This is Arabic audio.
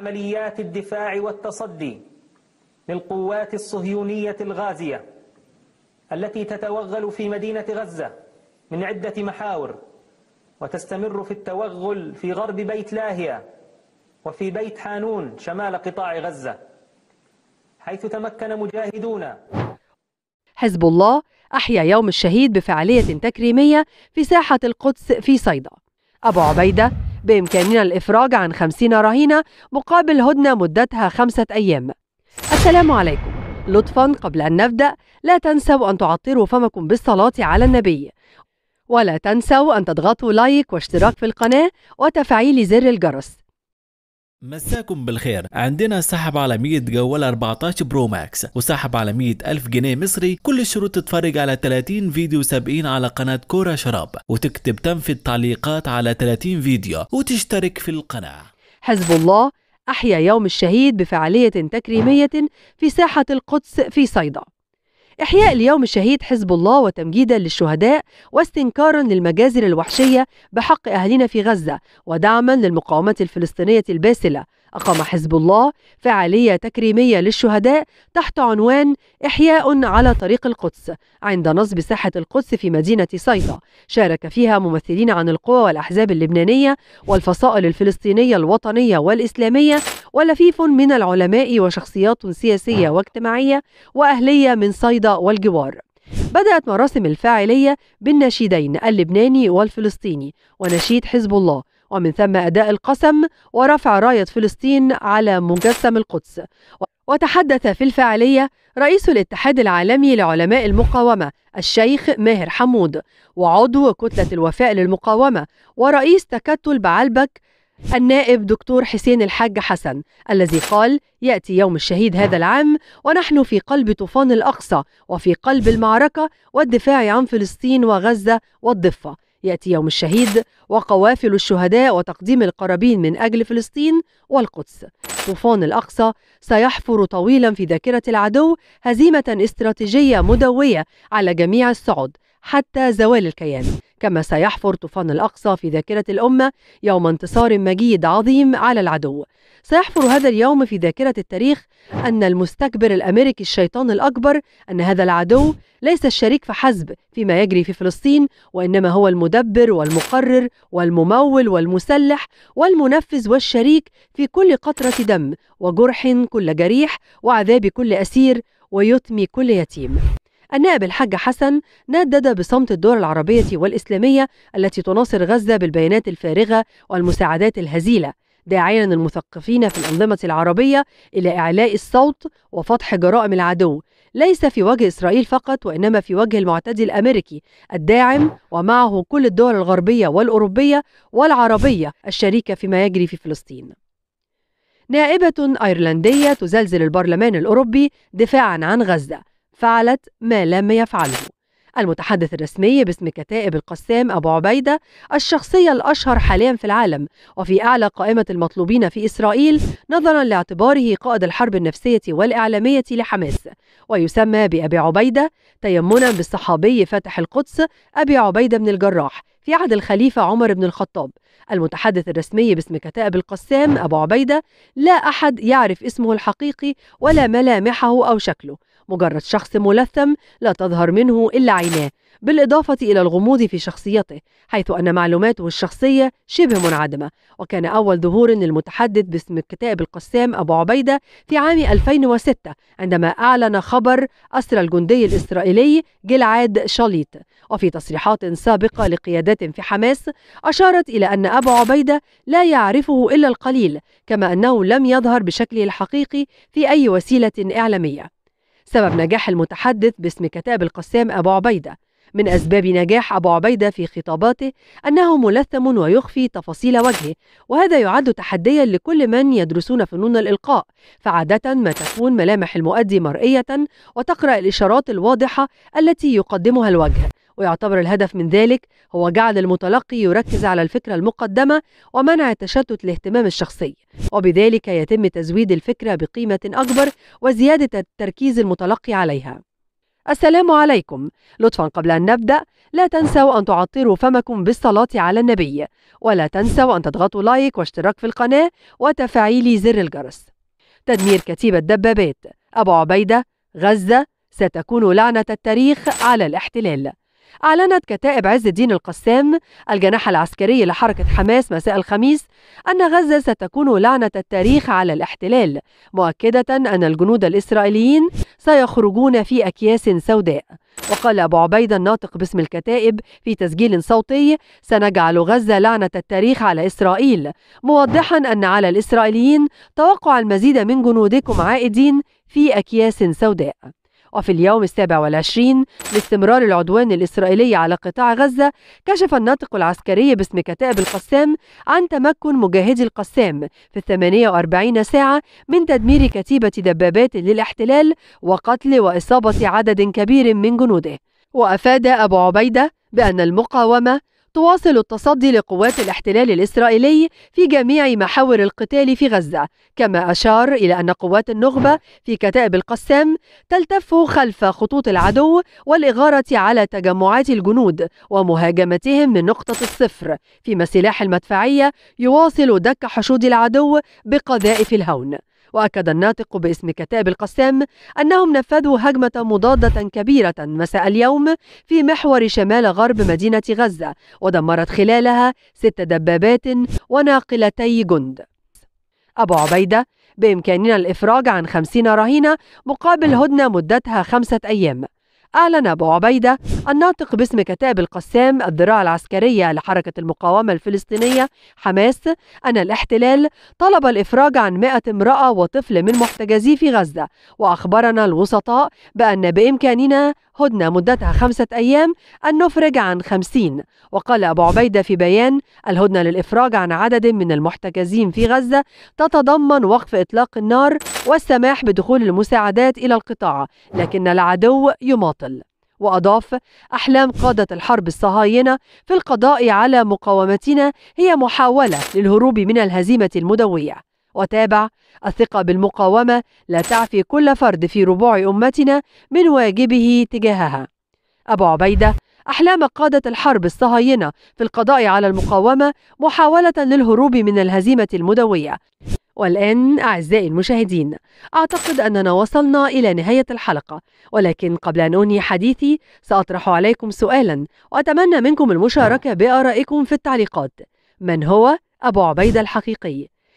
عمليات الدفاع والتصدي للقوات الصهيونية الغازية التي تتوغل في مدينة غزة من عدة محاور وتستمر في التوغل في غرب بيت لاهية وفي بيت حانون شمال قطاع غزة حيث تمكن مجاهدون حزب الله أحيا يوم الشهيد بفعالية تكريمية في ساحة القدس في صيدا أبو عبيدة بإمكاننا الإفراج عن 50 رهينة مقابل هدنة مدتها خمسة أيام السلام عليكم لطفا قبل أن نبدأ لا تنسوا أن تعطروا فمكم بالصلاة على النبي ولا تنسوا أن تضغطوا لايك واشتراك في القناة وتفعيل زر الجرس مساكم بالخير عندنا سحب على 100 جوال 14 برو ماكس وسحب على 100 ألف جنيه مصري كل الشروط تتفرج على 30 فيديو 70 على قناة كورة شراب وتكتب تم في التعليقات على 30 فيديو وتشترك في القناة حزب الله أحيا يوم الشهيد بفعالية تكريمية في ساحة القدس في صيدا إحياء ليوم الشهيد حزب الله وتمجيدا للشهداء واستنكارا للمجازر الوحشية بحق أهلنا في غزة ودعما للمقاومة الفلسطينية الباسلة أقام حزب الله فعالية تكريمية للشهداء تحت عنوان إحياء على طريق القدس عند نصب ساحة القدس في مدينة صيدا شارك فيها ممثلين عن القوى والأحزاب اللبنانية والفصائل الفلسطينية الوطنية والإسلامية ولفيف من العلماء وشخصيات سياسية واجتماعية وأهلية من صيدا والجوار بدأت مراسم الفاعلية بالنشيدين اللبناني والفلسطيني ونشيد حزب الله ومن ثم أداء القسم ورفع راية فلسطين على مجسم القدس وتحدث في الفعالية رئيس الاتحاد العالمي لعلماء المقاومة الشيخ ماهر حمود وعضو كتلة الوفاء للمقاومة ورئيس تكتل بعلبك النائب دكتور حسين الحاج حسن الذي قال ياتي يوم الشهيد هذا العام ونحن في قلب طوفان الاقصى وفي قلب المعركه والدفاع عن فلسطين وغزه والضفه يأتي يوم الشهيد وقوافل الشهداء وتقديم القرابين من أجل فلسطين والقدس طوفان الأقصى سيحفر طويلا في ذاكرة العدو هزيمة استراتيجية مدوية على جميع الصعد حتى زوال الكيان كما سيحفر طوفان الأقصى في ذاكرة الأمة يوم انتصار مجيد عظيم على العدو سيحفر هذا اليوم في ذاكرة التاريخ أن المستكبر الأمريكي الشيطان الأكبر أن هذا العدو ليس الشريك فحسب فيما يجري في فلسطين وإنما هو المدبر والمقرر والممول والمسلح والمنفذ والشريك في كل قطرة دم وجرح كل جريح وعذاب كل أسير ويتمي كل يتيم النائب الحاج حسن ندد بصمت الدول العربية والإسلامية التي تناصر غزة بالبيانات الفارغة والمساعدات الهزيلة داعيا المثقفين في الأنظمة العربية إلى إعلاء الصوت وفتح جرائم العدو ليس في وجه إسرائيل فقط وإنما في وجه المعتدي الأمريكي الداعم ومعه كل الدول الغربية والأوروبية والعربية الشريكة فيما يجري في فلسطين نائبة أيرلندية تزلزل البرلمان الأوروبي دفاعا عن غزة فعلت ما لم يفعله المتحدث الرسمي باسم كتائب القسام أبو عبيدة الشخصية الأشهر حاليا في العالم وفي أعلى قائمة المطلوبين في إسرائيل نظرا لاعتباره قائد الحرب النفسية والإعلامية لحماس ويسمى بأبي عبيدة تيمنا بالصحابي فاتح القدس أبي عبيدة بن الجراح في عهد الخليفة عمر بن الخطاب المتحدث الرسمي باسم كتائب القسام أبو عبيدة لا أحد يعرف اسمه الحقيقي ولا ملامحه أو شكله مجرد شخص ملثم لا تظهر منه إلا عيناه بالإضافة إلى الغموض في شخصيته حيث أن معلوماته الشخصية شبه منعدمة وكان أول ظهور للمتحدث باسم الكتاب القسام أبو عبيدة في عام 2006 عندما أعلن خبر أسر الجندي الإسرائيلي جلعاد شاليت وفي تصريحات سابقة لقيادات في حماس أشارت إلى أن أبو عبيدة لا يعرفه إلا القليل كما أنه لم يظهر بشكله الحقيقي في أي وسيلة إعلامية سبب نجاح المتحدث باسم كتاب القسام أبو عبيدة من أسباب نجاح أبو عبيدة في خطاباته أنه ملثم ويخفي تفاصيل وجهه وهذا يعد تحديا لكل من يدرسون فنون الإلقاء فعادة ما تكون ملامح المؤدي مرئية وتقرأ الإشارات الواضحة التي يقدمها الوجه ويعتبر الهدف من ذلك هو جعل المتلقي يركز على الفكرة المقدمة ومنع تشتت الاهتمام الشخصي وبذلك يتم تزويد الفكرة بقيمة أكبر وزيادة التركيز المتلقي عليها السلام عليكم لطفا قبل أن نبدأ لا تنسوا أن تعطروا فمكم بالصلاة على النبي ولا تنسوا أن تضغطوا لايك واشتراك في القناة وتفعيل زر الجرس تدمير كتيبة دبابات أبو عبيدة غزة ستكون لعنة التاريخ على الاحتلال أعلنت كتائب عز الدين القسام الجناح العسكري لحركة حماس مساء الخميس أن غزة ستكون لعنة التاريخ على الاحتلال مؤكدة أن الجنود الإسرائيليين سيخرجون في أكياس سوداء وقال أبو عبيدة الناطق باسم الكتائب في تسجيل صوتي سنجعل غزة لعنة التاريخ على إسرائيل موضحا أن على الإسرائيليين توقع المزيد من جنودكم عائدين في أكياس سوداء وفي اليوم السابع والعشرين لاستمرار العدوان الإسرائيلي على قطاع غزة كشف الناطق العسكري باسم كتائب القسام عن تمكن مجاهدي القسام في الثمانية وأربعين ساعة من تدمير كتيبة دبابات للاحتلال وقتل وإصابة عدد كبير من جنوده وأفاد أبو عبيدة بأن المقاومة تواصل التصدي لقوات الاحتلال الإسرائيلي في جميع محاور القتال في غزة كما أشار إلى أن قوات النخبة في كتائب القسام تلتف خلف خطوط العدو والإغارة على تجمعات الجنود ومهاجمتهم من نقطة الصفر فيما السلاح المدفعية يواصل دك حشود العدو بقذائف الهون وأكد الناطق باسم كتاب القسام أنهم نفذوا هجمة مضادة كبيرة مساء اليوم في محور شمال غرب مدينة غزة ودمرت خلالها ست دبابات وناقلتي جند أبو عبيدة بإمكاننا الإفراج عن خمسين رهينة مقابل هدنة مدتها خمسة أيام أعلن أبو عبيدة الناطق باسم كتاب القسام الذراع العسكرية لحركة المقاومة الفلسطينية حماس أن الاحتلال طلب الإفراج عن مائة امرأة وطفل من محتجزي في غزة وأخبرنا الوسطاء بأن بإمكاننا هدنة مدتها خمسة أيام أن نفرج عن خمسين وقال أبو عبيدة في بيان الهدنة للإفراج عن عدد من المحتجزين في غزة تتضمن وقف إطلاق النار والسماح بدخول المساعدات إلى القطاع لكن العدو يماطل وأضاف أحلام قادة الحرب الصهاينة في القضاء على مقاومتنا هي محاولة للهروب من الهزيمة المدوية وتابع الثقة بالمقاومة لا تعفي كل فرد في ربوع أمتنا من واجبه تجاهها أبو عبيدة أحلام قادة الحرب الصهاينة في القضاء على المقاومة محاولة للهروب من الهزيمة المدوية والآن أعزائي المشاهدين أعتقد أننا وصلنا إلى نهاية الحلقة ولكن قبل أن أنهي حديثي سأطرح عليكم سؤالا وأتمنى منكم المشاركة بآرائكم في التعليقات من هو أبو عبيدة الحقيقي؟